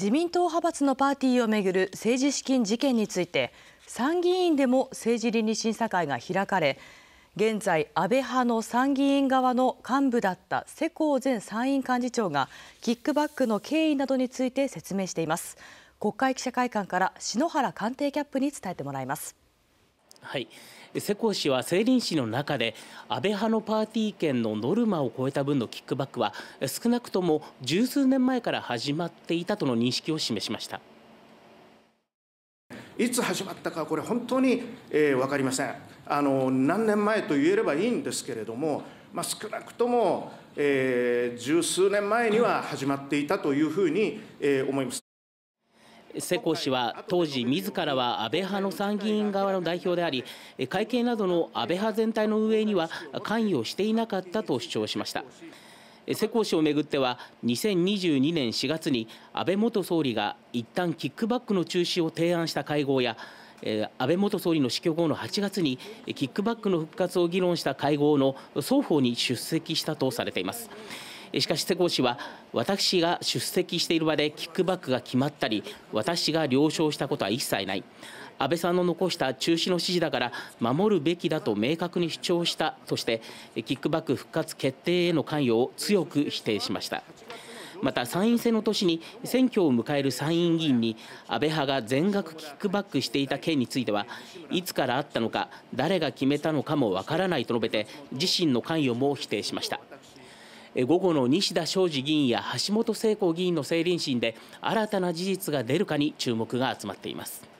自民党派閥のパーティーをめぐる政治資金事件について参議院でも政治倫理審査会が開かれ現在安倍派の参議院側の幹部だった世耕前参院幹事長がキックバックの経緯などについて説明しています国会記者会館から篠原官邸キャップに伝えてもらいますはい、世耕氏は成林市の中で安倍派のパーティー券のノルマを超えた分のキックバックは少なくとも十数年前から始まっていたとの認識を示しましたいつ始まったかこれ本当に、えー、分かりませんあの何年前と言えればいいんですけれども、まあ、少なくとも、えー、十数年前には始まっていたというふうに、えー、思います。世耕氏は当時自らは安倍派の参議院側の代表であり会計などの安倍派全体の運営には関与していなかったと主張しました世耕氏をめぐっては2022年4月に安倍元総理が一旦キックバックの中止を提案した会合や安倍元総理の死去後の8月にキックバックの復活を議論した会合の双方に出席したとされています。しかし世耕氏は私が出席している場でキックバックが決まったり私が了承したことは一切ない安倍さんの残した中止の指示だから守るべきだと明確に主張したとしてキックバック復活決定への関与を強く否定しましたまた参院選の年に選挙を迎える参院議員に安倍派が全額キックバックしていた件についてはいつからあったのか誰が決めたのかもわからないと述べて自身の関与も否定しました午後の西田昌司議員や橋本聖子議員の政倫審で新たな事実が出るかに注目が集まっています。